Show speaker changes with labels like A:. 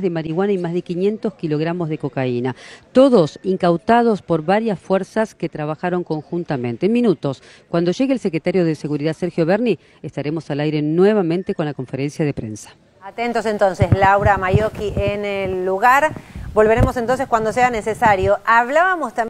A: de marihuana y más de 500 kilogramos de cocaína, todos incautados por varias fuerzas que trabajaron conjuntamente. En minutos, cuando llegue el secretario de Seguridad Sergio Berni, estaremos al aire nuevamente con la conferencia de prensa.
B: Atentos entonces, Laura Mayoki en el lugar. Volveremos entonces cuando sea necesario. Hablábamos también